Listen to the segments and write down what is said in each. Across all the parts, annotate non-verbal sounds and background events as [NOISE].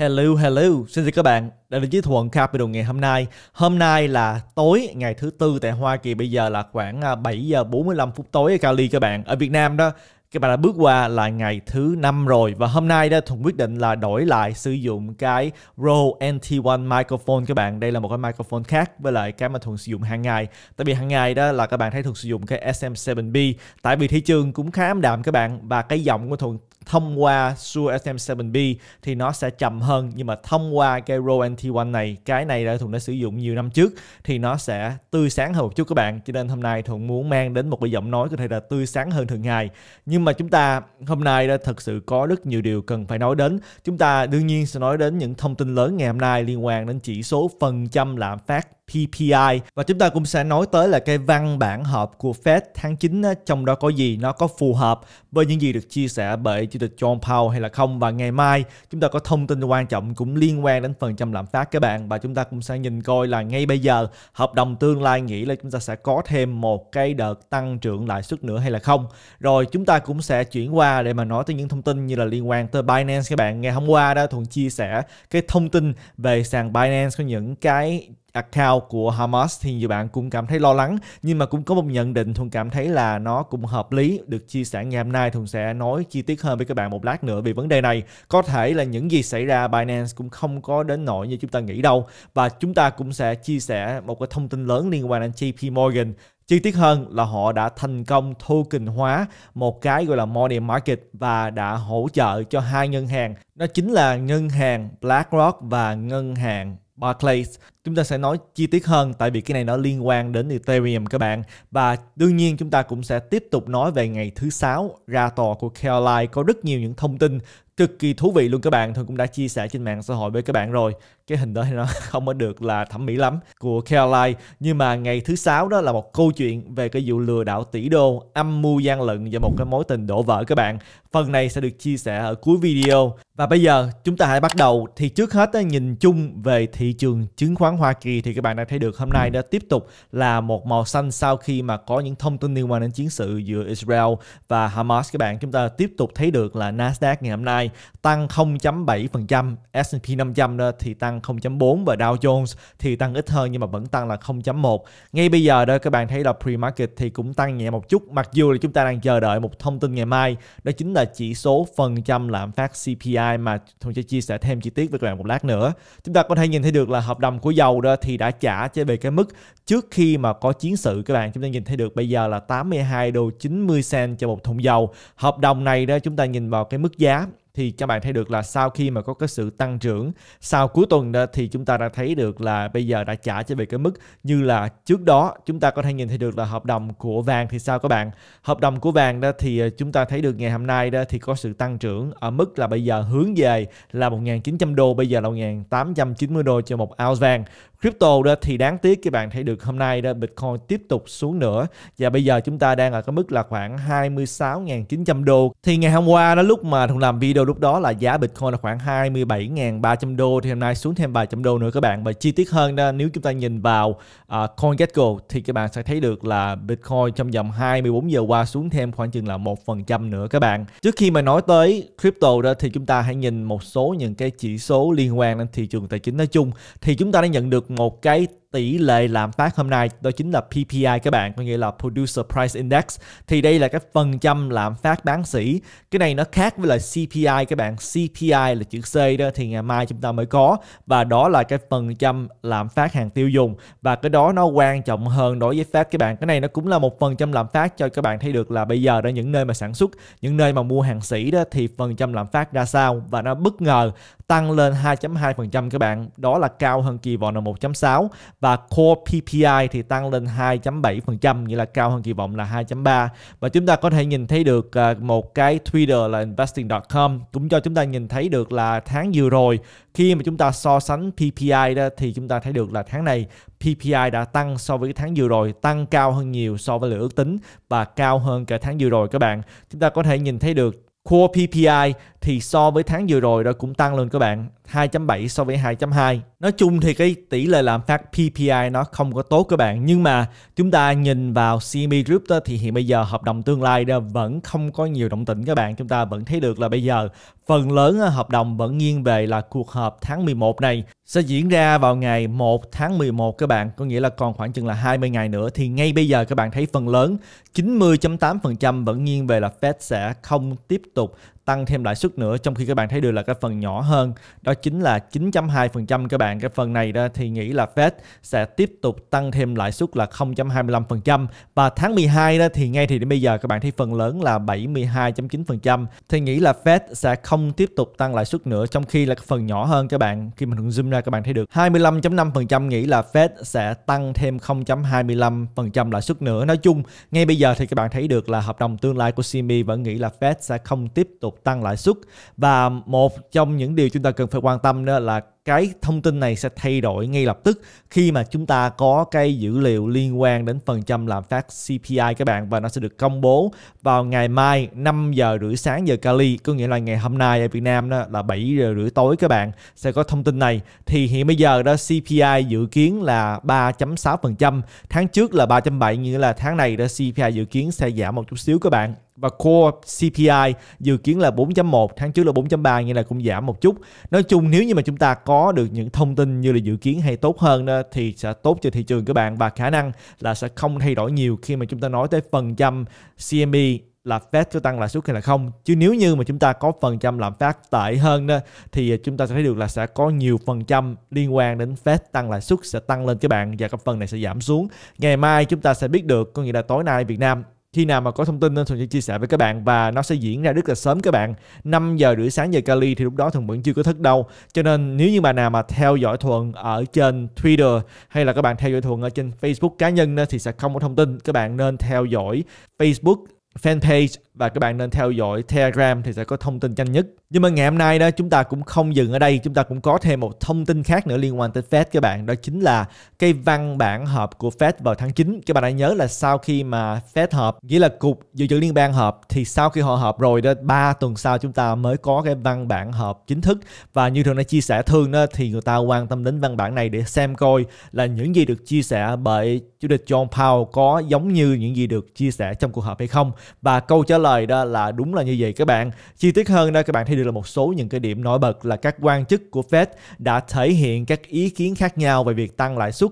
Hello, hello, xin chào các bạn đã đến với Thuận Capital ngày hôm nay Hôm nay là tối ngày thứ tư tại Hoa Kỳ bây giờ là khoảng 7 à, giờ 45 phút tối ở Cali các bạn Ở Việt Nam đó, các bạn đã bước qua là ngày thứ năm rồi Và hôm nay đó Thuận quyết định là đổi lại sử dụng cái Rode NT1 microphone các bạn Đây là một cái microphone khác với lại cái mà Thuận sử dụng hàng ngày Tại vì hàng ngày đó là các bạn thấy Thuận sử dụng cái SM7B Tại vì thị trường cũng khá ảm đạm các bạn Và cái giọng của Thuận thông qua Sure SM7B thì nó sẽ chậm hơn nhưng mà thông qua cái Rode NT1 này cái này đã Thuận đã sử dụng nhiều năm trước thì nó sẽ tươi sáng hơn một chút các bạn cho nên hôm nay Thuận muốn mang đến một cái giọng nói có thể là tươi sáng hơn thường ngày nhưng mà chúng ta hôm nay đã thật sự có rất nhiều điều cần phải nói đến chúng ta đương nhiên sẽ nói đến những thông tin lớn ngày hôm nay liên quan đến chỉ số phần trăm lạm phát PPI và chúng ta cũng sẽ nói tới là cái văn bản họp của Fed tháng 9 trong đó có gì nó có phù hợp với những gì được chia sẻ bởi chủ tịch John Powell hay là không và ngày mai chúng ta có thông tin quan trọng cũng liên quan đến phần trăm lạm phát các bạn và chúng ta cũng sẽ nhìn coi là ngay bây giờ hợp đồng tương lai nghĩ là chúng ta sẽ có thêm một cái đợt tăng trưởng lãi suất nữa hay là không rồi chúng ta cũng sẽ chuyển qua để mà nói tới những thông tin như là liên quan tới Binance các bạn ngày hôm qua đã thuận chia sẻ cái thông tin về sàn Binance có những cái account của Hamas thì nhiều bạn cũng cảm thấy lo lắng nhưng mà cũng có một nhận định Thuần cảm thấy là nó cũng hợp lý được chia sẻ ngày hôm nay Thuần sẽ nói chi tiết hơn với các bạn một lát nữa về vấn đề này có thể là những gì xảy ra Binance cũng không có đến nỗi như chúng ta nghĩ đâu và chúng ta cũng sẽ chia sẻ một cái thông tin lớn liên quan đến JP Morgan Chi tiết hơn là họ đã thành công token hóa một cái gọi là money market và đã hỗ trợ cho hai ngân hàng. Đó chính là ngân hàng BlackRock và ngân hàng Barclays. Chúng ta sẽ nói chi tiết hơn tại vì cái này nó liên quan đến Ethereum các bạn. Và đương nhiên chúng ta cũng sẽ tiếp tục nói về ngày thứ sáu ra tòa của Caroline có rất nhiều những thông tin cực kỳ thú vị luôn các bạn thôi cũng đã chia sẻ trên mạng xã hội với các bạn rồi cái hình đó thì nó [LAUGHS] không có được là thẩm mỹ lắm của Caroline nhưng mà ngày thứ sáu đó là một câu chuyện về cái vụ lừa đảo tỷ đô âm mưu gian lận và một cái mối tình đổ vỡ các bạn phần này sẽ được chia sẻ ở cuối video và bây giờ chúng ta hãy bắt đầu thì trước hết nhìn chung về thị trường chứng khoán Hoa Kỳ thì các bạn đã thấy được hôm nay đã tiếp tục là một màu xanh sau khi mà có những thông tin liên quan đến chiến sự giữa Israel và Hamas các bạn chúng ta tiếp tục thấy được là Nasdaq ngày hôm nay tăng 0.7%, S&P 500 đó thì tăng 0.4 và Dow Jones thì tăng ít hơn nhưng mà vẫn tăng là 0.1. Ngay bây giờ đó các bạn thấy là pre-market thì cũng tăng nhẹ một chút mặc dù là chúng ta đang chờ đợi một thông tin ngày mai đó chính là chỉ số phần trăm lạm phát CPI mà tôi sẽ chia sẻ thêm chi tiết với các bạn một lát nữa. Chúng ta có thể nhìn thấy được là hợp đồng của dầu đó thì đã trả trở về cái mức trước khi mà có chiến sự các bạn chúng ta nhìn thấy được bây giờ là 82 đô 90 cent cho một thùng dầu. Hợp đồng này đó chúng ta nhìn vào cái mức giá thì các bạn thấy được là sau khi mà có cái sự tăng trưởng sau cuối tuần đó thì chúng ta đã thấy được là bây giờ đã trả trở về cái mức như là trước đó chúng ta có thể nhìn thấy được là hợp đồng của vàng thì sao các bạn hợp đồng của vàng đó thì ờ, chúng ta thấy được ngày hôm nay đó thì có sự tăng trưởng ở mức là bây giờ hướng về là 1.900 đô bây giờ là 1.890 đô cho một ounce vàng crypto đó thì đáng tiếc các bạn thấy được hôm nay đó Bitcoin tiếp tục xuống nữa và bây giờ chúng ta đang ở cái mức là khoảng 26.900 đô thì ngày hôm qua đó lúc mà thùng làm video lúc đó là giá Bitcoin là khoảng 27.300 đô thì hôm nay xuống thêm vài trăm đô nữa các bạn và chi tiết hơn đó nếu chúng ta nhìn vào uh, CoinGecko thì các bạn sẽ thấy được là Bitcoin trong vòng 24 giờ qua xuống thêm khoảng chừng là một phần trăm nữa các bạn trước khi mà nói tới crypto đó thì chúng ta hãy nhìn một số những cái chỉ số liên quan đến thị trường tài chính nói chung thì chúng ta đã nhận được một cái tỷ lệ lạm phát hôm nay đó chính là PPI các bạn có nghĩa là Producer Price Index thì đây là cái phần trăm lạm phát bán sỉ cái này nó khác với là CPI các bạn CPI là chữ C đó thì ngày mai chúng ta mới có và đó là cái phần trăm lạm phát hàng tiêu dùng và cái đó nó quan trọng hơn đối với Fed các bạn cái này nó cũng là một phần trăm lạm phát cho các bạn thấy được là bây giờ đó những nơi mà sản xuất những nơi mà mua hàng sỉ đó thì phần trăm lạm phát ra sao và nó bất ngờ tăng lên 2.2% các bạn đó là cao hơn kỳ vọng là 1.6 và Core PPI thì tăng lên 2.7% nghĩa là cao hơn kỳ vọng là 2.3 và chúng ta có thể nhìn thấy được à, một cái Twitter là investing.com cũng cho chúng ta nhìn thấy được là tháng vừa rồi khi mà chúng ta so sánh PPI đó thì chúng ta thấy được là tháng này PPI đã tăng so với tháng vừa rồi tăng cao hơn nhiều so với lượng ước tính và cao hơn cả tháng vừa rồi các bạn chúng ta có thể nhìn thấy được Core PPI thì so với tháng vừa rồi đó cũng tăng lên các bạn 2.7 so với 2.2 nói chung thì cái tỷ lệ lạm phát PPI nó không có tốt các bạn nhưng mà chúng ta nhìn vào CME Group đó, thì hiện bây giờ hợp đồng tương lai đó vẫn không có nhiều động tĩnh các bạn chúng ta vẫn thấy được là bây giờ phần lớn ờ, hợp đồng vẫn nghiêng về là cuộc họp tháng 11 này sẽ diễn ra vào ngày 1 tháng 11 các bạn có nghĩa là còn khoảng chừng là 20 ngày nữa thì ngay bây giờ các bạn thấy phần lớn 90.8% vẫn nghiêng về là Fed sẽ không tiếp tục tăng thêm lãi suất nữa trong khi các bạn thấy được là cái phần nhỏ hơn đó chính là 9.2% các bạn cái phần này đó thì nghĩ là Fed sẽ tiếp tục tăng thêm lãi suất là 0.25% và tháng 12 đó thì ngay thì đến bây giờ các bạn thấy phần lớn là 72.9% thì nghĩ là Fed sẽ không tiếp tục tăng lãi suất nữa trong khi là cái phần nhỏ hơn các bạn khi mình zoom ra các bạn thấy được 25.5% nghĩ là Fed sẽ tăng thêm 0.25% lãi suất nữa nói chung ngay bây giờ thì các bạn thấy được là hợp đồng tương lai của CME vẫn nghĩ là Fed sẽ không tiếp tục tục tăng lãi suất và một trong những điều chúng ta cần phải quan tâm đó là cái thông tin này sẽ thay đổi ngay lập tức khi mà chúng ta có cái dữ liệu liên quan đến phần trăm lạm phát CPI các bạn và nó sẽ được công bố vào ngày mai 5 giờ rưỡi sáng giờ Cali có nghĩa là ngày hôm nay ở Việt Nam đó là 7 giờ rưỡi tối các bạn sẽ có thông tin này thì hiện bây giờ đó CPI dự kiến là 3.6% tháng trước là 3.7 nghĩa là tháng này đó CPI dự kiến sẽ giảm một chút xíu các bạn và core CPI dự kiến là 4.1, tháng trước là 4.3 nghĩa là cũng giảm một chút. Nói chung nếu như mà chúng ta có được những thông tin như là dự kiến hay tốt hơn đó, thì sẽ tốt cho thị trường các bạn và khả năng là sẽ không thay đổi nhiều khi mà chúng ta nói tới phần trăm CMB e là Fed có tăng lãi suất hay là không. Chứ nếu như mà chúng ta có phần trăm lạm phát tệ hơn đó, thì chúng ta sẽ thấy được là sẽ có nhiều phần trăm liên quan đến Fed tăng lãi suất sẽ tăng lên các bạn và các phần này sẽ giảm xuống. Ngày mai chúng ta sẽ biết được, có nghĩa là tối nay Việt Nam khi nào mà có thông tin nên thường sẽ chia sẻ với các bạn và nó sẽ diễn ra rất là sớm các bạn 5 giờ rưỡi sáng giờ Cali thì lúc đó Thuận vẫn chưa có thức đâu cho nên nếu như bạn nào mà theo dõi Thuận ở trên Twitter hay là các bạn theo dõi Thuận ở trên Facebook cá nhân thì sẽ không có thông tin các bạn nên theo dõi Facebook fanpage và các bạn nên theo dõi Telegram thì sẽ có thông tin nhanh nhất. Nhưng mà ngày hôm nay đó chúng ta cũng không dừng ở đây, chúng ta cũng có thêm một thông tin khác nữa liên quan tới Fed các bạn, đó chính là cái văn bản họp của Fed vào tháng 9. Các bạn hãy nhớ là sau khi mà Fed họp, nghĩa là cục dự trữ liên bang họp thì sau khi họ họp rồi đó 3 tuần sau chúng ta mới có cái văn bản họp chính thức và như thường đã chia sẻ thường đó thì người ta quan tâm đến văn bản này để xem coi là những gì được chia sẻ bởi chủ tịch John Powell có giống như những gì được chia sẻ trong cuộc họp hay không và câu trả lời lời đó là đúng là như vậy các bạn. Chi tiết hơn đó các bạn thấy được là một số những cái điểm nổi bật là các quan chức của Fed đã thể hiện các ý kiến khác nhau về việc tăng lãi suất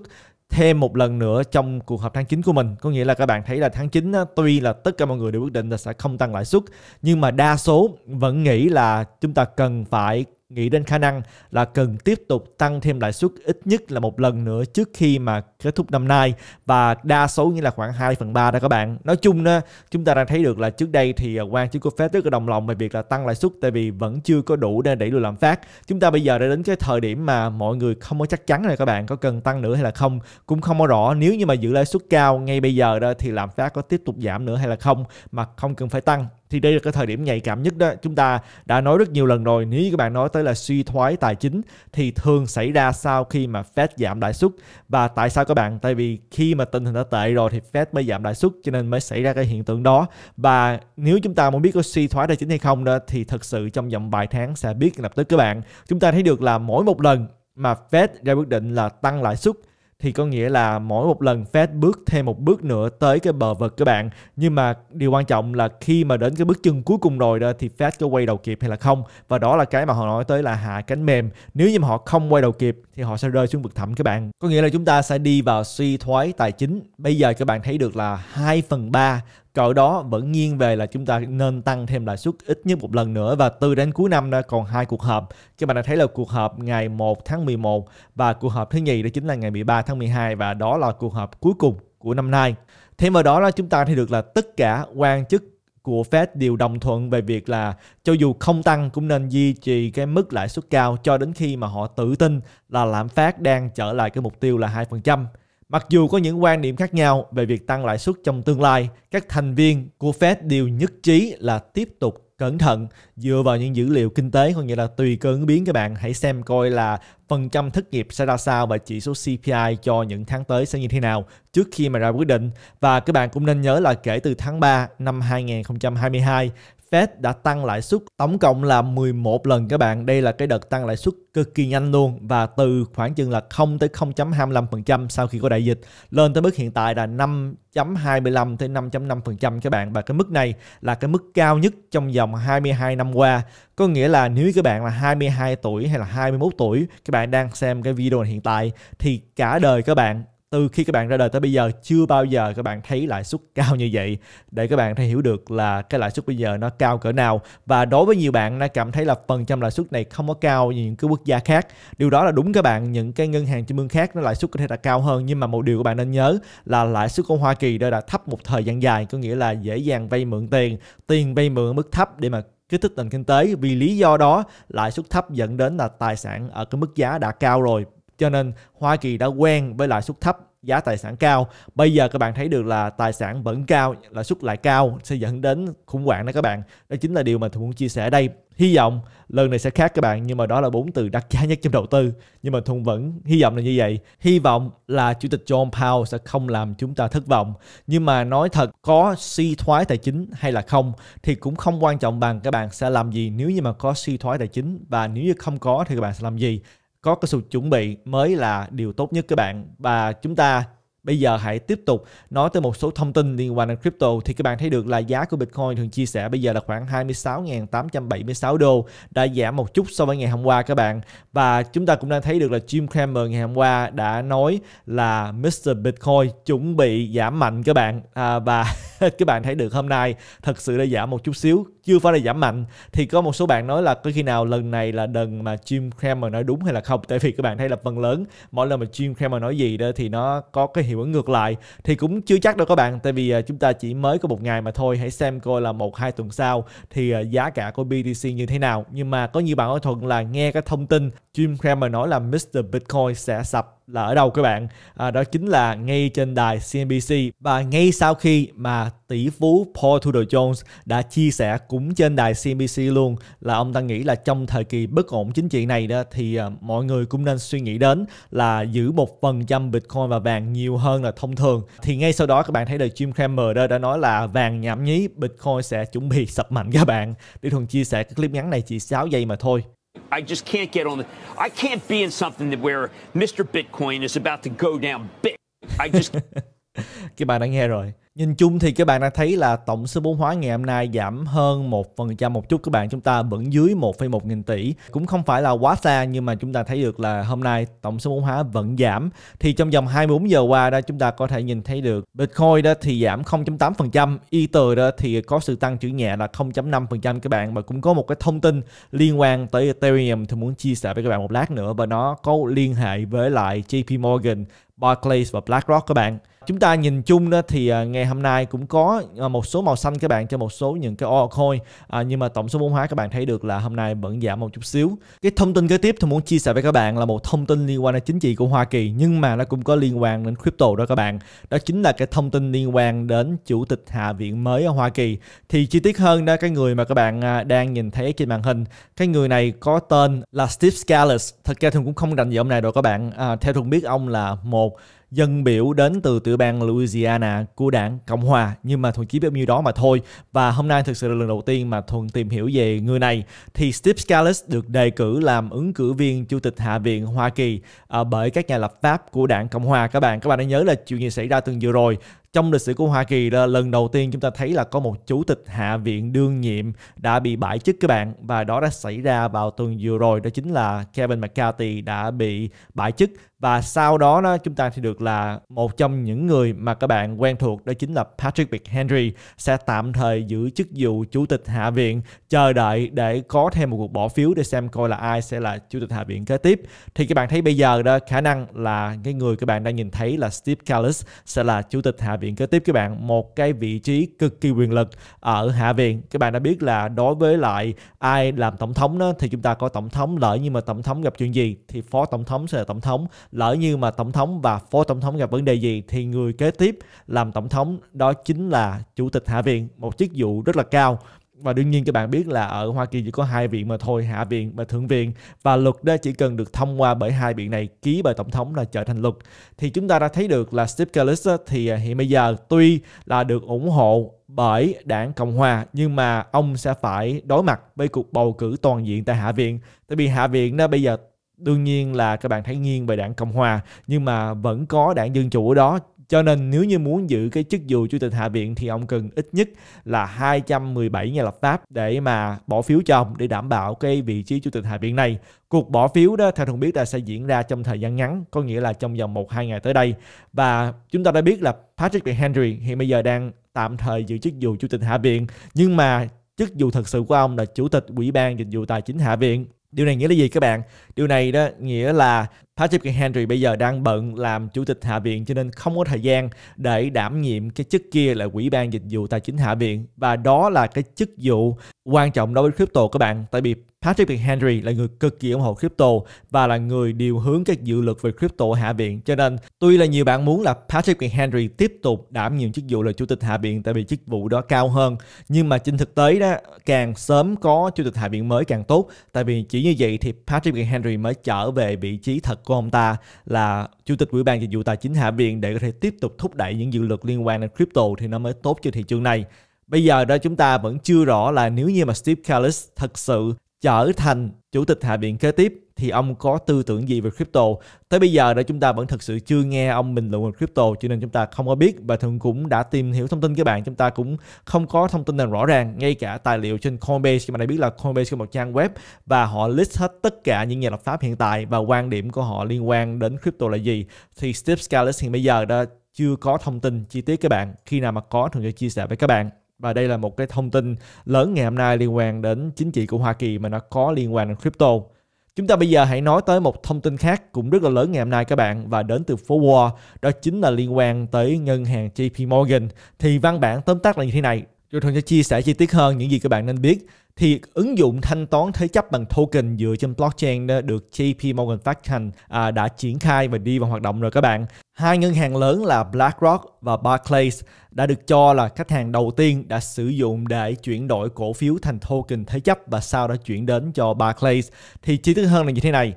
thêm một lần nữa trong cuộc họp tháng 9 của mình. Có nghĩa là các bạn thấy là tháng 9 á, tuy là tất cả mọi người đều quyết định là sẽ không tăng lãi suất nhưng mà đa số vẫn nghĩ là chúng ta cần phải nghĩ đến khả năng là cần tiếp tục tăng thêm lãi suất ít nhất là một lần nữa trước khi mà kết thúc năm nay và đa số như là khoảng 2 phần 3 đó các bạn. Nói chung đó, chúng ta đang thấy được là trước đây thì à, quan chức của Fed rất là đồng lòng về việc là tăng lãi suất tại vì vẫn chưa có đủ để đẩy lùi lạm phát. Chúng ta bây giờ đã đến cái thời điểm mà mọi người không có chắc chắn này các bạn có cần tăng nữa hay là không cũng không có rõ nếu như mà giữ lãi suất cao ngay bây giờ đó thì lạm phát có tiếp tục giảm nữa hay là không mà không cần phải tăng thì đây là cái thời điểm nhạy cảm nhất đó chúng ta đã nói rất nhiều lần rồi nếu như các bạn nói tới là suy thoái tài chính thì thường xảy ra sau khi mà Fed giảm lãi suất và tại sao các bạn tại vì khi mà tình hình đã tệ rồi thì Fed mới giảm lãi suất cho nên mới xảy ra cái hiện tượng đó và nếu chúng ta muốn biết có suy thoái tài chính hay không đó thì thực sự trong vòng vài tháng sẽ biết lập tức các bạn chúng ta thấy được là mỗi một lần mà Fed ra quyết định là tăng lãi suất thì có nghĩa là mỗi một lần Fed bước thêm một bước nữa tới cái bờ vực các bạn. Nhưng mà điều quan trọng là khi mà đến cái bước chân cuối cùng rồi đó thì Fed có quay đầu kịp hay là không và đó là cái mà họ nói tới là hạ cánh mềm. Nếu như mà họ không quay đầu kịp thì họ sẽ rơi xuống vực thẳm các bạn. Có nghĩa là chúng ta sẽ đi vào suy thoái tài chính. Bây giờ các bạn thấy được là 2 phần 3 cỡ đó vẫn nghiêng về là chúng ta nên tăng thêm lãi suất ít nhất một lần nữa và từ đến cuối năm đã còn hai cuộc họp. Các bạn đã thấy là cuộc họp ngày 1 tháng 11 và cuộc họp thứ nhì đó chính là ngày 13 tháng 12 và đó là cuộc họp cuối cùng của năm nay. Thêm vào đó là chúng ta thấy được là tất cả quan chức của Fed đều đồng thuận về việc là cho dù không tăng cũng nên duy trì cái mức lãi suất cao cho đến khi mà họ tự tin là lạm phát đang trở lại cái mục tiêu là 2%. Mặc dù có những quan điểm khác nhau về việc tăng lãi suất trong tương lai, các thành viên của Fed đều nhất trí là tiếp tục cẩn thận dựa vào những dữ liệu kinh tế có nghĩa là tùy cơ ứng biến các bạn hãy xem coi là phần trăm thất nghiệp sẽ ra sao và chỉ số CPI cho những tháng tới sẽ như thế nào trước khi mà ra quyết định và các bạn cũng nên nhớ là kể từ tháng 3 năm 2022 Fed đã tăng lãi suất tổng cộng là 11 lần các bạn. Đây là cái đợt tăng lãi suất cực kỳ nhanh luôn và từ khoảng chừng là 0 tới 0.25% sau khi có đại dịch lên tới mức hiện tại là 5.25 tới 5.5% các bạn và cái mức này là cái mức cao nhất trong vòng 22 năm qua. Có nghĩa là nếu các bạn là 22 tuổi hay là 21 tuổi, các bạn đang xem cái video này hiện tại thì cả đời các bạn từ khi các bạn ra đời tới bây giờ chưa bao giờ các bạn thấy lãi suất cao như vậy để các bạn thể hiểu được là cái lãi suất bây giờ nó cao cỡ nào và đối với nhiều bạn đã cảm thấy là phần trăm lãi suất này không có cao như những cái quốc gia khác điều đó là đúng các bạn những cái ngân hàng trung ương khác nó lãi suất có thể là cao hơn nhưng mà một điều các bạn nên nhớ là lãi suất của Hoa Kỳ đã, đã thấp một thời gian dài có nghĩa là dễ dàng vay mượn tiền tiền vay mượn ở mức thấp để mà kích thích nền kinh tế vì lý do đó lãi suất thấp dẫn đến là tài sản ở cái mức giá đã cao rồi cho nên Hoa Kỳ đã quen với lãi suất thấp giá tài sản cao. Bây giờ các bạn thấy được là tài sản vẫn cao, lãi suất lại cao sẽ dẫn đến khủng hoảng đó các bạn. Đó chính là điều mà tôi muốn chia sẻ ở đây. Hy vọng lần này sẽ khác các bạn nhưng mà đó là bốn từ đắt giá nhất trong đầu tư. Nhưng mà Thuận vẫn hy vọng là như vậy. Hy vọng là Chủ tịch John Powell sẽ không làm chúng ta thất vọng. Nhưng mà nói thật có suy thoái tài chính hay là không thì cũng không quan trọng bằng các bạn sẽ làm gì nếu như mà có suy thoái tài chính và nếu như không có thì các bạn sẽ làm gì có cái sự chuẩn bị mới là điều tốt nhất các bạn và chúng ta Bây giờ hãy tiếp tục nói tới một số thông tin liên quan đến crypto thì các bạn thấy được là giá của Bitcoin thường chia sẻ bây giờ là khoảng 26.876 đô đã giảm một chút so với ngày hôm qua các bạn và chúng ta cũng đang thấy được là Jim Cramer ngày hôm qua đã nói là Mr Bitcoin chuẩn bị giảm mạnh các bạn à, và [LAUGHS] các bạn thấy được hôm nay thật sự đã giảm một chút xíu chưa phải là giảm mạnh thì có một số bạn nói là có khi nào lần này là lần mà Jim Cramer nói đúng hay là không tại vì các bạn thấy là phần lớn mỗi lần mà Jim Cramer nói gì đó thì nó có cái hiệu ứng ngược lại thì cũng chưa chắc đâu các bạn tại vì à, chúng ta chỉ mới có một ngày mà thôi hãy xem coi là một hai tuần sau thì à, giá cả của BTC như thế nào nhưng mà có nhiều bạn nói thuận là nghe cái thông tin Jim Cramer nói là Mr Bitcoin sẽ sập là ở đâu các bạn? À, đó chính là ngay trên đài CNBC và ngay sau khi mà tỷ phú Paul Tudor Jones đã chia sẻ cũng trên đài CNBC luôn là ông ta nghĩ là trong thời kỳ bất ổn chính trị này đó thì à, mọi người cũng nên suy nghĩ đến là giữ một phần trăm Bitcoin và vàng nhiều hơn là thông thường. Thì ngay sau đó các bạn thấy được Jim Cramer đó đã nói là vàng nhảm nhí Bitcoin sẽ chuẩn bị sập mạnh các bạn. Đi Thuần chia sẻ cái clip ngắn này chỉ 6 giây mà thôi. I just can't get on the. I can't be in something that where Mr. Bitcoin is about to go down. Bit. I just. [LAUGHS] cái bài đã nghe rồi. Nhìn chung thì các bạn đã thấy là tổng số vốn hóa ngày hôm nay giảm hơn 1% một chút các bạn chúng ta vẫn dưới 1,1 nghìn tỷ cũng không phải là quá xa nhưng mà chúng ta thấy được là hôm nay tổng số vốn hóa vẫn giảm thì trong vòng 24 giờ qua đó chúng ta có thể nhìn thấy được Bitcoin đó thì giảm 0.8% Ether đó thì có sự tăng trưởng nhẹ là 0.5% các bạn và cũng có một cái thông tin liên quan tới Ethereum thì muốn chia sẻ với các bạn một lát nữa và nó có liên hệ với lại JP Morgan, Barclays và BlackRock các bạn chúng ta nhìn chung đó thì à, ngày hôm nay cũng có à, một số màu xanh các bạn cho một số những cái altcoin à, nhưng mà tổng số vốn hóa các bạn thấy được là hôm nay vẫn giảm một chút xíu cái thông tin kế tiếp tôi muốn chia sẻ với các bạn là một thông tin liên quan đến chính trị của Hoa Kỳ nhưng mà nó cũng có liên quan đến crypto đó các bạn đó chính là cái thông tin liên quan đến chủ tịch hạ viện mới ở Hoa Kỳ thì chi tiết hơn đó cái người mà các bạn à, đang nhìn thấy trên màn hình cái người này có tên là Steve Scalise thật ra thường cũng không rành gì ông này đâu các bạn à, theo thường biết ông là một dân biểu đến từ tiểu bang Louisiana của đảng Cộng Hòa nhưng mà Thuận chỉ biết nhiêu đó mà thôi và hôm nay thực sự là lần đầu tiên mà Thuận tìm hiểu về người này thì Steve Scalise được đề cử làm ứng cử viên Chủ tịch Hạ viện Hoa Kỳ à, bởi các nhà lập pháp của đảng Cộng Hòa các bạn các bạn đã nhớ là chuyện gì xảy ra từng vừa rồi trong lịch sử của Hoa Kỳ là lần đầu tiên chúng ta thấy là có một chủ tịch hạ viện đương nhiệm đã bị bãi chức các bạn và đó đã xảy ra vào tuần vừa rồi đó chính là Kevin McCarthy đã bị bãi chức và sau đó đó chúng ta thì được là một trong những người mà các bạn quen thuộc đó chính là Patrick McHenry sẽ tạm thời giữ chức vụ chủ tịch hạ viện chờ đợi để có thêm một cuộc bỏ phiếu để xem coi là ai sẽ là chủ tịch hạ viện kế tiếp thì các bạn thấy bây giờ đó khả năng là cái người các bạn đang nhìn thấy là Steve Callis sẽ là chủ tịch hạ viện kế tiếp các bạn một cái vị trí cực kỳ quyền lực ở hạ viện các bạn đã biết là đối với lại ai làm tổng thống đó thì chúng ta có tổng thống lỡ nhưng mà tổng thống gặp chuyện gì thì phó tổng thống sẽ là tổng thống lỡ như mà tổng thống và phó tổng thống gặp vấn đề gì thì người kế tiếp làm tổng thống đó chính là chủ tịch hạ viện một chức vụ rất là cao và đương nhiên các bạn biết là ở Hoa Kỳ chỉ có hai viện mà thôi hạ viện và thượng viện và luật đó chỉ cần được thông qua bởi hai viện này ký bởi tổng thống là trở thành luật thì chúng ta đã thấy được là Steve Scalise thì à, hiện bây giờ tuy là được ủng hộ bởi đảng Cộng Hòa nhưng mà ông sẽ phải đối mặt với cuộc bầu cử toàn diện tại Hạ viện tại vì Hạ viện đó bây giờ đương nhiên là các bạn thấy nghiêng về đảng Cộng Hòa nhưng mà vẫn có đảng Dân Chủ ở đó cho nên nếu như muốn giữ cái chức vụ Chủ tịch Hạ viện thì ông cần ít nhất là 217 nhà lập pháp để mà bỏ phiếu cho ông để đảm bảo cái vị trí Chủ tịch Hạ viện này. Cuộc bỏ phiếu đó theo thông biết là sẽ diễn ra trong thời gian ngắn, có nghĩa là trong vòng 1-2 ngày tới đây. Và chúng ta đã biết là Patrick Henry hiện bây giờ đang tạm thời giữ chức vụ Chủ tịch Hạ viện, nhưng mà chức vụ thật sự của ông là Chủ tịch Ủy ban Dịch vụ Tài chính Hạ viện Điều này nghĩa là gì các bạn? Điều này đó nghĩa là Patrick Henry bây giờ đang bận làm chủ tịch Hạ viện cho nên không có thời gian để đảm nhiệm cái chức kia là quỹ ban dịch vụ tài chính Hạ viện và đó là cái chức vụ quan trọng đối với crypto các bạn tại vì Patrick Henry là người cực kỳ ủng hộ crypto và là người điều hướng các dự luật về crypto Hạ viện cho nên tuy là nhiều bạn muốn là Patrick Henry tiếp tục đảm nhiệm chức vụ là chủ tịch Hạ viện tại vì chức vụ đó cao hơn nhưng mà trên thực tế đó càng sớm có chủ tịch Hạ viện mới càng tốt tại vì chỉ như vậy thì Patrick Henry mới trở về vị trí thật của ông ta là chủ tịch ủy ban dịch vụ tài chính hạ viện để có thể tiếp tục thúc đẩy những dự luật liên quan đến crypto thì nó mới tốt cho thị trường này. Bây giờ đó chúng ta vẫn chưa rõ là nếu như mà Steve Callis thật sự trở thành chủ tịch hạ viện kế tiếp thì ông có tư tưởng gì về crypto tới bây giờ đó chúng ta vẫn thực sự chưa nghe ông bình luận về crypto cho nên chúng ta không có biết và thường cũng đã tìm hiểu thông tin các bạn chúng ta cũng không có thông tin nào rõ ràng ngay cả tài liệu trên Coinbase các bạn đã biết là Coinbase có một trang web và họ list hết tất cả những nhà lập pháp hiện tại và quan điểm của họ liên quan đến crypto là gì thì Steve Scalise hiện bây giờ đã chưa có thông tin chi tiết các bạn khi nào mà có thường sẽ chia sẻ với các bạn và đây là một cái thông tin lớn ngày hôm nay liên quan đến chính trị của Hoa Kỳ mà nó có liên quan đến crypto Chúng ta bây giờ hãy nói tới một thông tin khác cũng rất là lớn ngày hôm nay các bạn và đến từ forward đó chính là liên quan tới ngân hàng JP Morgan. Thì văn bản tóm tắt là như thế này, Jonathan sẽ chia sẻ chi tiết hơn những gì các bạn nên biết. Thì ứng dụng thanh toán thế chấp bằng token dựa trên blockchain đó được JP Morgan phát hành à, đã triển khai và đi vào hoạt động rồi các bạn. Hai ngân hàng lớn là BlackRock và Barclays đã được cho là khách hàng đầu tiên đã sử dụng để chuyển đổi cổ phiếu thành token thế chấp và sau đó chuyển đến cho Barclays. Thì chi tiết hơn là như thế này.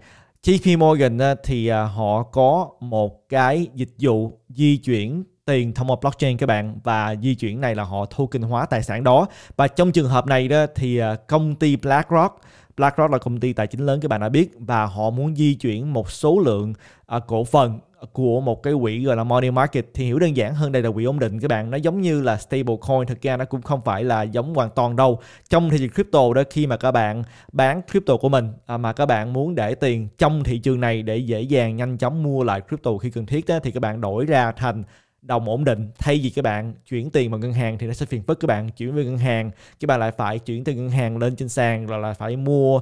JP Morgan à, thì à, họ có một cái dịch vụ di chuyển tiền thông qua blockchain các bạn và di chuyển này là họ token hóa tài sản đó và trong trường hợp này đó thì à, công ty BlackRock BlackRock là công ty tài chính lớn các bạn đã biết và họ muốn di chuyển một số lượng uh, cổ phần của một cái quỹ gọi là money market thì hiểu đơn giản hơn đây là quỹ ổn định các bạn nó giống như là stable coin thực ra nó cũng không phải là giống hoàn toàn đâu trong thị trường crypto đó khi mà các bạn bán crypto của mình à, mà các bạn muốn để tiền trong thị trường này để dễ dàng nhanh chóng mua lại crypto khi cần thiết đó, thì các bạn đổi ra thành đồng ổn định thay vì các bạn chuyển tiền vào ngân hàng thì nó sẽ phiền phức các bạn chuyển về ngân hàng các bạn lại phải chuyển từ ngân hàng lên trên sàn rồi lại phải mua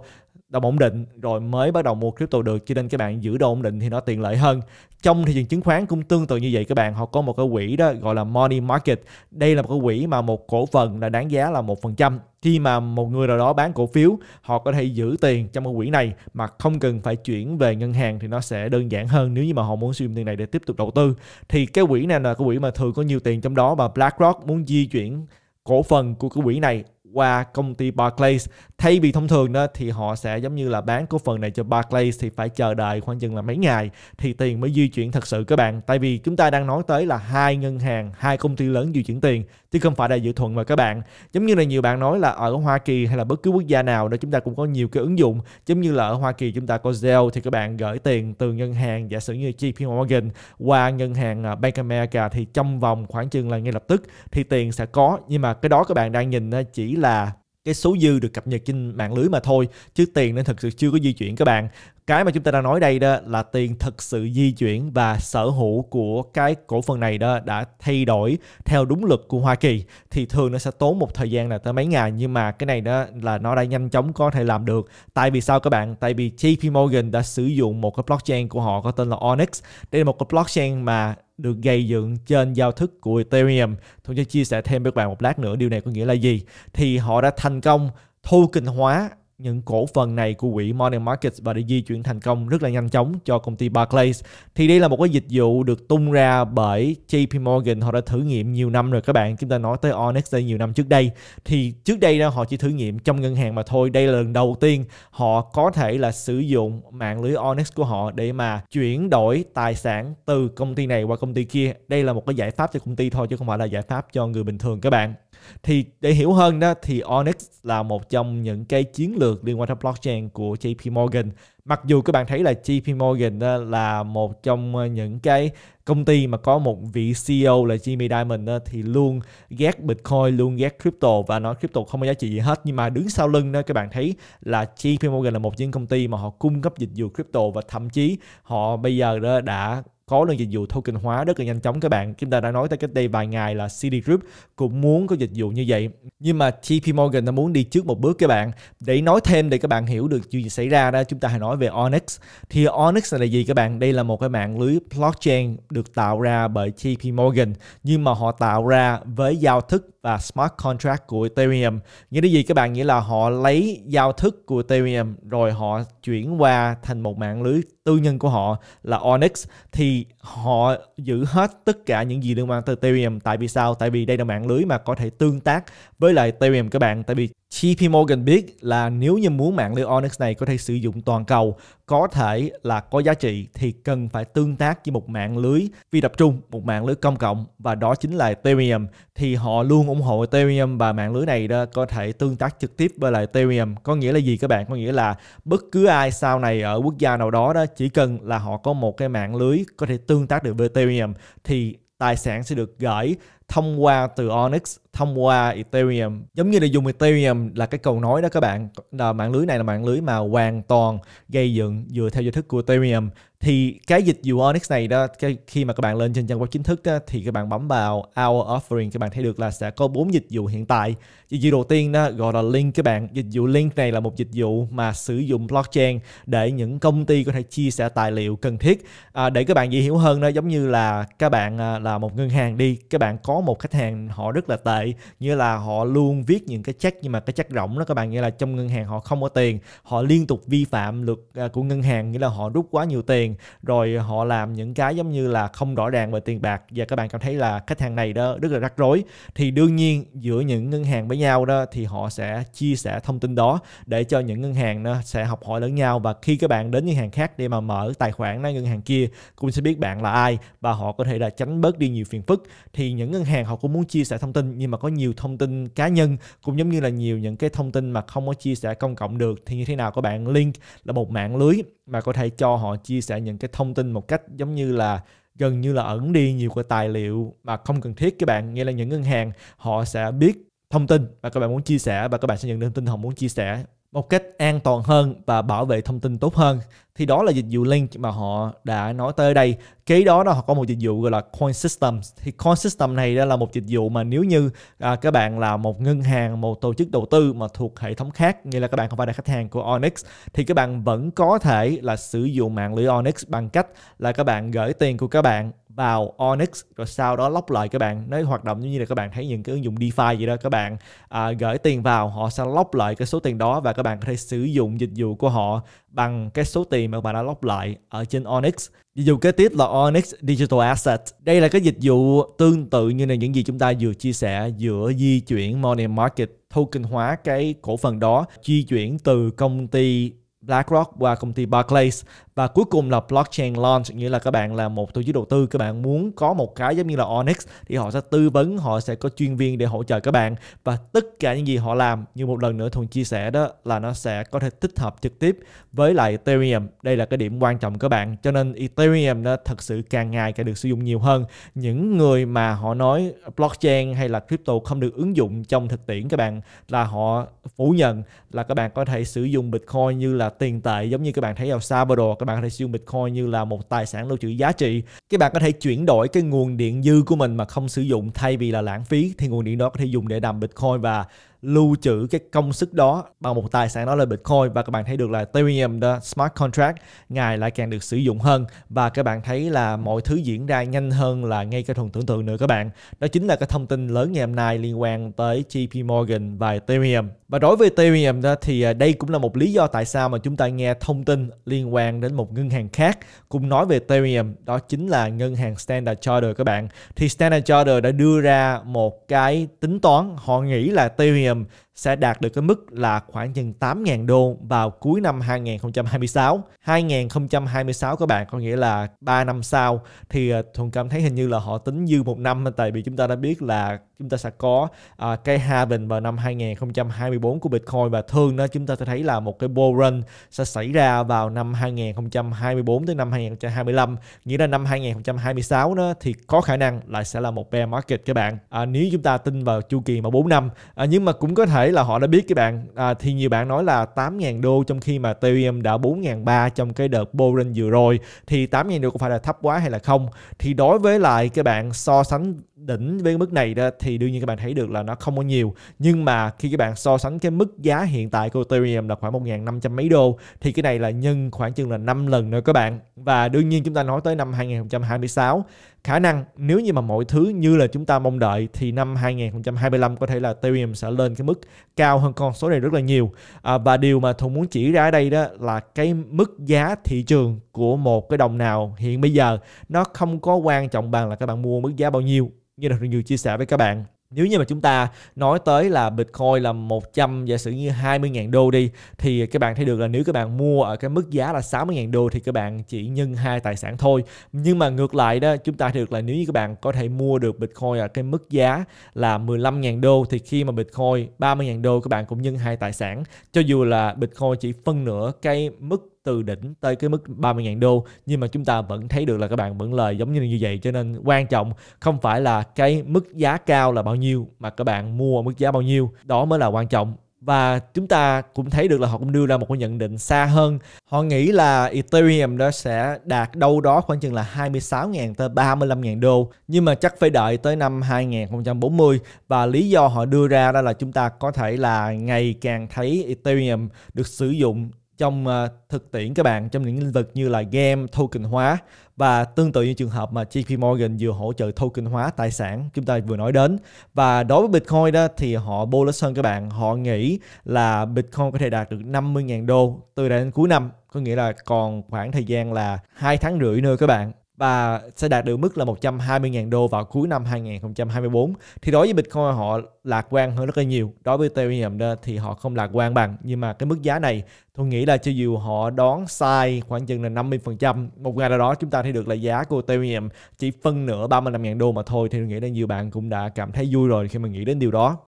đồng ổn định rồi mới bắt đầu mua crypto được cho nên các bạn giữ đồ ổn định thì nó tiện lợi hơn trong thị trường chứng khoán cũng tương tự như vậy các bạn họ có một cái quỹ đó gọi là money market đây là một cái quỹ mà một cổ phần là đáng giá là một phần trăm khi mà một người nào đó bán cổ phiếu họ có thể giữ tiền trong cái quỹ này mà không cần phải chuyển về ngân hàng thì nó sẽ đơn giản hơn nếu như mà họ muốn sử dụng tiền này để tiếp tục đầu tư thì cái quỹ này là cái quỹ mà thường có nhiều tiền trong đó và BlackRock muốn di chuyển cổ phần của cái quỹ này qua công ty Barclays. Thay vì thông thường đó thì họ sẽ giống như là bán cổ phần này cho Barclays thì phải chờ đợi khoảng chừng là mấy ngày thì tiền mới di chuyển thật sự các bạn. Tại vì chúng ta đang nói tới là hai ngân hàng, hai công ty lớn di chuyển tiền chứ không phải là dự thuận mà các bạn. Giống như là nhiều bạn nói là ở Hoa Kỳ hay là bất cứ quốc gia nào đó chúng ta cũng có nhiều cái ứng dụng. Giống như là ở Hoa Kỳ chúng ta có Zelle thì các bạn gửi tiền từ ngân hàng giả sử như JP Morgan qua ngân hàng à, Bank America thì trong vòng khoảng chừng là ngay lập tức thì tiền sẽ có nhưng mà cái đó các bạn đang nhìn chỉ là cái số dư được cập nhật trên mạng lưới mà thôi chứ tiền nên thực sự chưa có di chuyển các bạn cái mà chúng ta đang nói đây đó là tiền thực sự di chuyển và sở hữu của cái cổ phần này đó đã thay đổi theo đúng luật của Hoa Kỳ thì thường nó sẽ tốn một thời gian là tới mấy ngày nhưng mà cái này đó là nó đã nhanh chóng có thể làm được tại vì sao các bạn tại vì JP Morgan đã sử dụng một cái blockchain của họ có tên là Onyx đây là một cái blockchain mà được gây dựng trên giao thức của Ethereum. Tôi sẽ chia sẻ thêm với các bạn một lát nữa điều này có nghĩa là gì. Thì họ đã thành công thu kinh hóa những cổ phần này của quỹ Money Markets và để di chuyển thành công rất là nhanh chóng cho công ty Barclays. Thì đây là một cái dịch vụ được tung ra bởi JP Morgan, họ đã thử nghiệm nhiều năm rồi các bạn. Chúng ta nói tới Onyx nhiều năm trước đây. Thì trước đây đó họ chỉ thử nghiệm trong ngân hàng mà thôi. Đây là lần đầu tiên họ có thể là sử dụng mạng lưới Onyx của họ để mà chuyển đổi tài sản từ công ty này qua công ty kia. Đây là một cái giải pháp cho công ty thôi chứ không phải là giải pháp cho người bình thường các bạn thì để hiểu hơn đó thì Onyx là một trong những cái chiến lược liên quan tới blockchain của JP Morgan mặc dù các bạn thấy là JP Morgan ờ, là một trong ờ, những cái công ty mà có một vị CEO là Jimmy Diamond ờ, thì luôn ghét Bitcoin, luôn ghét crypto và nói crypto không có giá trị gì hết nhưng mà đứng sau lưng đó các bạn thấy là JP Morgan là một những công ty mà họ cung cấp dịch vụ crypto và thậm chí họ bây giờ đã có luôn dịch vụ token hóa rất là nhanh chóng các bạn chúng ta đã nói tới cách đây vài ngày là CD Group cũng muốn có dịch vụ như vậy nhưng mà JP Morgan đã muốn đi trước một bước các bạn để nói thêm để các bạn hiểu được chuyện gì xảy ra đó chúng ta hãy nói về Onyx thì Onyx là gì các bạn đây là một cái mạng lưới blockchain được tạo ra bởi JP Morgan nhưng mà họ tạo ra với giao thức và smart contract của Ethereum. Nghĩa là gì các bạn? Nghĩa là họ lấy giao thức của Ethereum rồi họ chuyển qua thành một mạng lưới tư nhân của họ là Onyx thì họ giữ hết tất cả những gì liên quan tới Ethereum tại vì sao? Tại vì đây là mạng lưới mà có thể tương tác với lại Ethereum các bạn tại vì JP Morgan biết là nếu như muốn mạng lưới Onyx này có thể sử dụng toàn cầu, có thể là có giá trị thì cần phải tương tác với một mạng lưới phi tập trung, một mạng lưới công cộng và đó chính là Ethereum. Thì họ luôn ủng hộ Ethereum và mạng lưới này đó có thể tương tác trực tiếp với lại Ethereum. Có nghĩa là gì các bạn? Có nghĩa là bất cứ ai sau này ở quốc gia nào đó đó chỉ cần là họ có một cái mạng lưới có thể tương tác được với Ethereum thì tài sản sẽ được gửi thông qua từ Onyx, thông qua Ethereum. Giống như là dùng Ethereum là cái cầu nối đó các bạn. Là ờ, mạng lưới này là mạng lưới mà hoàn toàn gây dựng dựa theo giao thức của Ethereum thì cái dịch vụ Onyx này đó cái, khi mà các bạn lên trên trang web chính thức đó, thì các bạn bấm vào our offering các bạn thấy được là sẽ có bốn dịch vụ hiện tại dịch vụ đầu tiên đó gọi là link các bạn dịch vụ link này là một dịch vụ mà sử dụng blockchain để những công ty có thể chia sẻ tài liệu cần thiết à, để các bạn dễ hiểu hơn đó giống như là các bạn à, là một ngân hàng đi các bạn có một khách hàng họ rất là tệ như là họ luôn viết những cái check nhưng mà cái check rỗng đó các bạn nghĩa là trong ngân hàng họ không có tiền họ liên tục vi phạm luật à, của ngân hàng nghĩa là họ rút quá nhiều tiền tiền rồi họ làm những cái giống như là không rõ ràng về tiền bạc và các bạn cảm thấy là khách hàng này đó rất là rắc rối thì đương nhiên giữa những ngân hàng với nhau đó thì họ sẽ chia sẻ thông tin đó để cho những ngân hàng nó sẽ học hỏi lẫn nhau và khi các bạn đến ngân hàng khác để mà mở tài khoản ở ngân hàng kia cũng sẽ biết bạn là ai và họ có thể là tránh bớt đi nhiều phiền phức thì những ngân hàng họ cũng muốn chia sẻ thông tin nhưng mà có nhiều thông tin cá nhân cũng giống như là nhiều những cái thông tin mà không có chia sẻ công cộng được thì như thế nào các bạn link là một mạng lưới mà có thể cho họ chia sẻ lại những cái thông tin một cách giống như là gần như là ẩn đi nhiều cái tài liệu mà không cần thiết các bạn nghĩa là những ngân hàng họ sẽ biết thông tin và các bạn muốn chia sẻ và các bạn sẽ nhận được thông tin họ muốn chia sẻ một cách an toàn hơn và bảo vệ thông tin tốt hơn thì đó là dịch vụ link mà họ đã nói tới đây kế đó đó họ có một dịch vụ gọi là coin System. thì coin system này đó là một dịch vụ mà nếu như à, các bạn là một ngân hàng một tổ chức đầu tư mà thuộc hệ thống khác nghĩa là các bạn không phải là khách hàng của onyx thì các bạn vẫn có thể là sử dụng mạng lưới onyx bằng cách là các bạn gửi tiền của các bạn vào Onyx rồi sau đó lóc lại các bạn nếu hoạt động như là các bạn thấy những cái ứng dụng DeFi gì đó các bạn à, gửi tiền vào họ sẽ lóc lại cái số tiền đó và các bạn có thể sử dụng dịch vụ của họ bằng cái số tiền mà các bạn đã lóc lại ở trên Onyx dịch vụ kế tiếp là Onyx Digital Asset đây là cái dịch vụ tương tự như là những gì chúng ta vừa chia sẻ giữa di chuyển money market token hóa cái cổ phần đó di chuyển từ công ty BlackRock qua công ty Barclays và cuối cùng là blockchain launch nghĩa là các bạn là một tổ chức đầu tư các bạn muốn có một cái giống như là Onyx thì họ sẽ tư vấn họ sẽ có chuyên viên để hỗ trợ các bạn và tất cả những gì họ làm như một lần nữa thùng chia sẻ đó là nó sẽ có thể tích hợp trực tiếp với lại Ethereum đây là cái điểm quan trọng các bạn cho nên Ethereum nó thật sự càng ngày càng được sử dụng nhiều hơn những người mà họ nói blockchain hay là crypto không được ứng dụng trong thực tiễn các bạn là họ phủ nhận là các bạn có thể sử dụng Bitcoin như là tiền tệ giống như các bạn thấy ở Salvador các bạn có thể sử dụng Bitcoin như là một tài sản lưu trữ giá trị các bạn có thể chuyển đổi cái nguồn điện dư của mình mà không sử dụng thay vì là lãng phí thì nguồn điện đó có thể dùng để đầm Bitcoin và lưu trữ cái công sức đó bằng một tài sản đó là Bitcoin và các bạn thấy được là Ethereum đó, smart contract ngày lại càng được sử dụng hơn và các bạn thấy là mọi thứ diễn ra nhanh hơn là ngay cái thuần tưởng tượng nữa các bạn. Đó chính là cái thông tin lớn ngày hôm nay liên quan tới JP Morgan và Ethereum. Và đối với Ethereum đó thì à, đây cũng là một lý do tại sao mà chúng ta nghe thông tin liên quan đến một ngân hàng khác cũng nói về Ethereum đó chính là ngân hàng Standard Chartered các bạn. Thì Standard Chartered đã đưa ra một cái tính toán họ nghĩ là Ethereum him sẽ đạt được cái mức là khoảng chừng 8.000 đô vào cuối năm 2026. 2026 các bạn có nghĩa là 3 năm sau thì à, Thuần cảm thấy hình như là họ tính dư một năm tại vì chúng ta đã biết là chúng ta sẽ có à, uh, cái halving vào năm 2024 của Bitcoin và thường đó chúng ta sẽ thấy là một cái bull run sẽ xảy ra vào năm 2024 tới năm 2025 nghĩa là năm 2026 đó thì có khả năng lại sẽ là một bear market các bạn à, nếu chúng ta tin vào chu kỳ mà 4 năm à, nhưng mà cũng có thể là họ đã biết cái bạn à, thì nhiều bạn nói là 8.000 đô trong khi mà Ethereum đã 4.300 trong cái đợt Boring vừa rồi thì 8.000 đô có phải là thấp quá hay là không thì đối với lại các bạn so sánh đỉnh với mức này đó thì đương nhiên các bạn thấy được là nó không có nhiều nhưng mà khi các bạn so sánh cái mức giá hiện tại của Ethereum là khoảng 1.500 mấy đô thì cái này là nhân khoảng chừng là 5 lần nữa các bạn và đương nhiên chúng ta nói tới năm 2026 khả năng nếu như mà mọi thứ như là chúng ta mong đợi thì năm 2025 có thể là Ethereum sẽ lên cái mức cao hơn con số này rất là nhiều à, và điều mà Thùng muốn chỉ ra ở đây đó là cái mức giá thị trường của một cái đồng nào hiện bây giờ nó không có quan trọng bằng là các bạn mua mức giá bao nhiêu như là thường nhiều chia sẻ với các bạn nếu như mà chúng ta nói tới là Bitcoin là 100 giả sử như 20.000 đô đi thì các bạn thấy được là nếu các bạn mua ở cái mức giá là 60.000 đô thì các bạn chỉ nhân hai tài sản thôi. Nhưng mà ngược lại đó chúng ta thấy được là nếu như các bạn có thể mua được Bitcoin ở cái mức giá là 15.000 đô thì khi mà Bitcoin 30.000 đô các bạn cũng nhân hai tài sản cho dù là Bitcoin chỉ phân nửa cái mức từ đỉnh tới cái mức 30.000 đô nhưng mà chúng ta vẫn thấy được là các bạn vẫn lời giống như như vậy cho nên quan trọng không phải là cái mức giá cao là bao nhiêu mà các bạn mua ở mức giá bao nhiêu đó mới là quan trọng và chúng ta cũng thấy được là họ cũng đưa ra một cái nhận định xa hơn. Họ nghĩ là Ethereum đó sẽ đạt đâu đó khoảng chừng là 26.000 tới 35.000 đô, nhưng mà chắc phải đợi tới năm 2040 và lý do họ đưa ra đó là chúng ta có thể là ngày càng thấy Ethereum được sử dụng trong ờ, thực tiễn các bạn trong những lĩnh vực như là game, token hóa và tương tự như trường hợp mà JP Morgan vừa hỗ trợ token hóa tài sản chúng ta vừa nói đến. Và đối với Bitcoin đó thì họ bullish hơn các bạn, họ nghĩ là Bitcoin có thể đạt được 50.000 đô từ đây đến cuối năm, có nghĩa là còn khoảng thời gian là hai tháng rưỡi nữa các bạn và sẽ đạt được mức là 120.000 đô vào cuối năm 2024 thì đối với Bitcoin họ lạc quan hơn rất là nhiều đối với Ethereum thì họ không lạc quan bằng nhưng mà cái mức giá này tôi nghĩ là cho dù họ đoán sai khoảng chừng là 50% một ngày nào đó chúng ta thấy được là giá của Ethereum chỉ phân nửa 35.000 đô mà thôi thì tôi nghĩ là nhiều bạn cũng đã cảm thấy vui rồi khi mà nghĩ đến điều đó